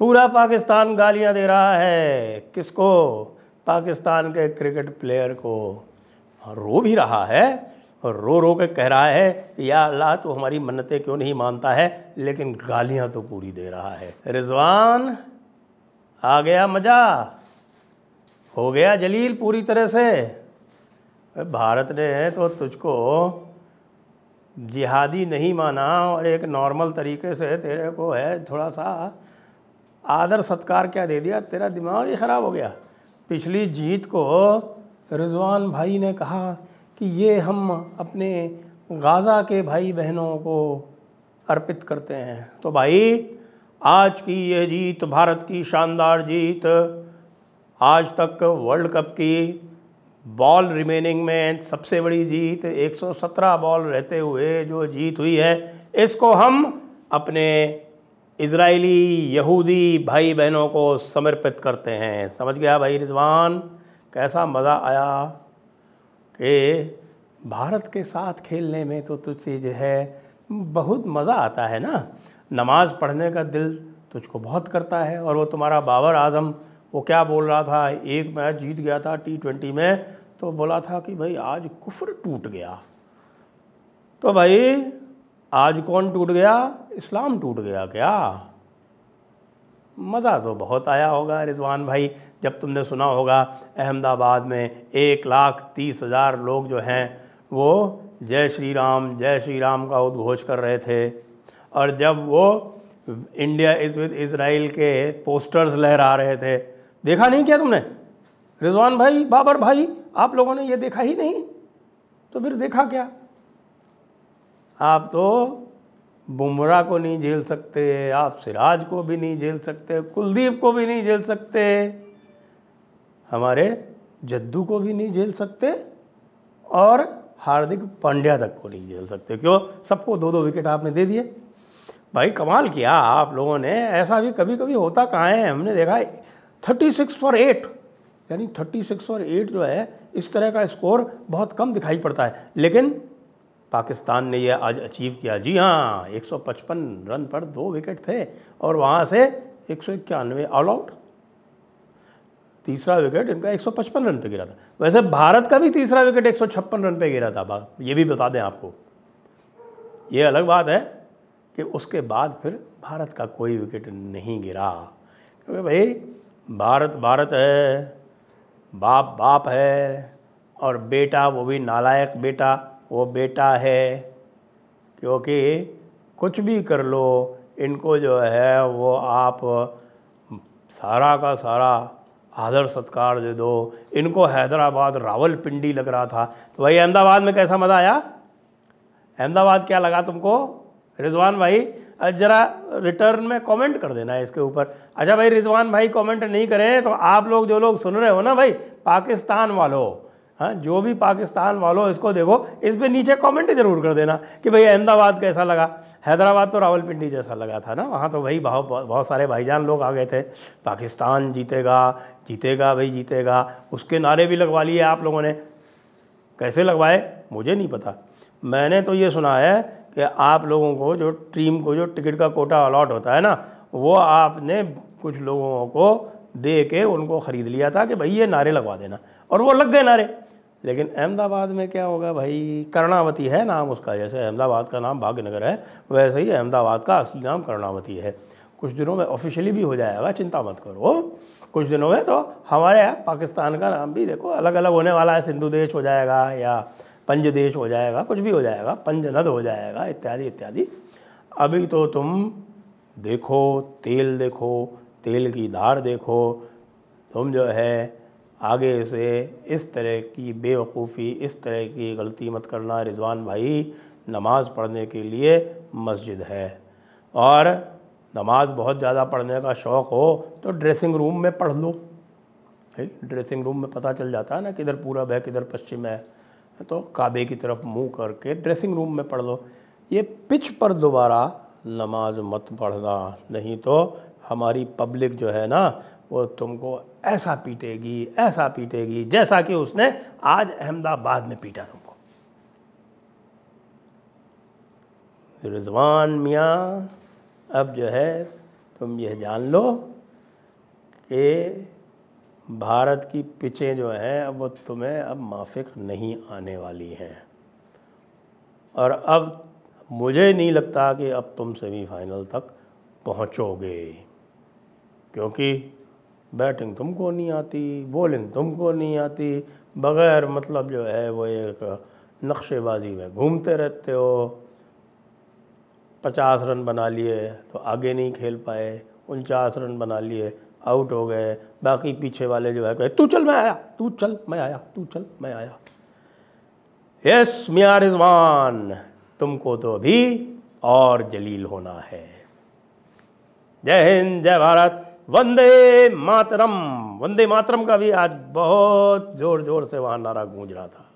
पूरा पाकिस्तान गालियां दे रहा है किसको पाकिस्तान के क्रिकेट प्लेयर को रो भी रहा है और रो रो के कह रहा है या अल्लाह तो हमारी मन्नतें क्यों नहीं मानता है लेकिन गालियां तो पूरी दे रहा है रिजवान आ गया मज़ा हो गया जलील पूरी तरह से भारत ने तो तुझको जिहादी नहीं माना और एक नॉर्मल तरीके से तेरे को है थोड़ा सा आदर सत्कार क्या दे दिया तेरा दिमाग ही ख़राब हो गया पिछली जीत को रिजवान भाई ने कहा कि ये हम अपने गाज़ा के भाई बहनों को अर्पित करते हैं तो भाई आज की ये जीत भारत की शानदार जीत आज तक वर्ल्ड कप की बॉल रिमेनिंग में सबसे बड़ी जीत 117 बॉल रहते हुए जो जीत हुई है इसको हम अपने इसराइली यहूदी भाई बहनों को समर्पित करते हैं समझ गया भाई रिजवान कैसा मज़ा आया कि भारत के साथ खेलने में तो तुझे जो है बहुत मज़ा आता है ना नमाज़ पढ़ने का दिल तुझको बहुत करता है और वो तुम्हारा बाबर आजम वो क्या बोल रहा था एक मैच जीत गया था टी ट्वेंटी में तो बोला था कि भाई आज कुफर टूट गया तो भाई आज कौन टूट गया इस्लाम टूट गया क्या मज़ा तो बहुत आया होगा रिजवान भाई जब तुमने सुना होगा अहमदाबाद में एक लाख तीस हज़ार लोग जो हैं वो जय श्री राम जय श्री राम का उद्घोष कर रहे थे और जब वो इंडिया इज़ विद इसराइल के पोस्टर्स लहरा रहे थे देखा नहीं क्या तुमने रिजवान भाई बाबर भाई आप लोगों ने ये देखा ही नहीं तो फिर देखा क्या आप तो बुमराह को नहीं झेल सकते आप सिराज को भी नहीं झेल सकते कुलदीप को भी नहीं झेल सकते हमारे जद्दू को भी नहीं झेल सकते और हार्दिक पांड्या तक को नहीं झेल सकते क्यों सबको दो दो विकेट आपने दे दिए भाई कमाल किया आप लोगों ने ऐसा भी कभी कभी होता कहाँ है हमने देखा थर्टी सिक्स फॉर एट यानी थर्टी सिक्स फॉर एट जो है इस तरह का स्कोर बहुत कम दिखाई पड़ता है लेकिन पाकिस्तान ने यह आज अचीव किया जी हाँ 155 रन पर दो विकेट थे और वहाँ से एक सौ इक्यानवे ऑल आउट तीसरा विकेट इनका 155 रन पे गिरा था वैसे भारत का भी तीसरा विकेट 156 रन पे गिरा था ये भी बता दें आपको ये अलग बात है कि उसके बाद फिर भारत का कोई विकेट नहीं गिरा क्योंकि भाई भारत भारत है बाप बाप है और बेटा वो भी नालायक बेटा वो बेटा है क्योंकि कुछ भी कर लो इनको जो है वो आप सारा का सारा आदर सत्कार दे दो इनको हैदराबाद रावलपिंडी लग रहा था तो भाई अहमदाबाद में कैसा मज़ा आया अहमदाबाद क्या लगा तुमको रिजवान भाई ज़रा रिटर्न में कमेंट कर देना है इसके ऊपर अच्छा भाई रिजवान भाई कमेंट नहीं करें तो आप लोग जो लोग सुन रहे हो ना भाई पाकिस्तान वालों हाँ जो भी पाकिस्तान वालों इसको देखो इस पर नीचे कमेंट ज़रूर कर देना कि भाई अहमदाबाद कैसा लगा हैदराबाद तो रावलपिंडी जैसा लगा था ना वहाँ तो भाई बहुत बहुत सारे भाईजान लोग आ गए थे पाकिस्तान जीतेगा जीतेगा भाई जीतेगा उसके नारे भी लगवा लिए आप लोगों ने कैसे लगवाए मुझे नहीं पता मैंने तो ये सुना है कि आप लोगों को जो टीम को जो टिकट का कोटा अलॉट होता है ना वो आपने कुछ लोगों को दे के उनको ख़रीद लिया था कि भाई ये नारे लगवा देना और वो लग गए नारे लेकिन अहमदाबाद में क्या होगा भाई कर्णावती है नाम उसका जैसे अहमदाबाद का नाम भाग्यनगर है वैसे ही अहमदाबाद का असली नाम कर्णावती है कुछ दिनों में ऑफिशियली भी हो जाएगा चिंता मत करो कुछ दिनों में तो हमारे यहाँ पाकिस्तान का नाम भी देखो अलग अलग होने वाला है सिंधु देश हो जाएगा या पंज देश हो जाएगा कुछ भी हो जाएगा पंजनद हो जाएगा इत्यादि इत्यादि अभी तो तुम देखो तेल देखो तेल की धार देखो तुम जो है आगे से इस तरह की बेवकूफ़ी इस तरह की गलती मत करना रिजवान भाई नमाज़ पढ़ने के लिए मस्जिद है और नमाज़ बहुत ज़्यादा पढ़ने का शौक़ हो तो ड्रेसिंग रूम में पढ़ लो ठीक ड्रेसिंग रूम में पता चल जाता है ना किधर पूरब है किधर पश्चिम है तो काबे की तरफ मुंह करके ड्रेसिंग रूम में पढ़ लो ये पिच पर दोबारा नमाज मत पढ़ना नहीं तो हमारी पब्लिक जो है ना वो तुमको ऐसा पीटेगी ऐसा पीटेगी जैसा कि उसने आज अहमदाबाद में पीटा तुमको रिजवान मियाँ अब जो है तुम यह जान लो कि भारत की पिचें जो हैं अब वो तुम्हें अब माफिक नहीं आने वाली हैं और अब मुझे नहीं लगता कि अब तुम सेमीफाइनल तक पहुंचोगे क्योंकि बैटिंग तुमको नहीं आती बॉलिंग तुमको नहीं आती बग़ैर मतलब जो है वो एक नक्शेबाजी में घूमते रहते हो पचास रन बना लिए तो आगे नहीं खेल पाए उनचास रन बना लिए आउट हो गए बाकी पीछे वाले जो है कहे तू चल मैं आया तू चल मैं आया तू चल मैं आया यस मियाँ रिजवान तुमको तो अभी और जलील होना है जय हिंद जय भारत वंदे मातरम वंदे मातरम का भी आज बहुत ज़ोर ज़ोर से वहाँ नारा गूंज रहा था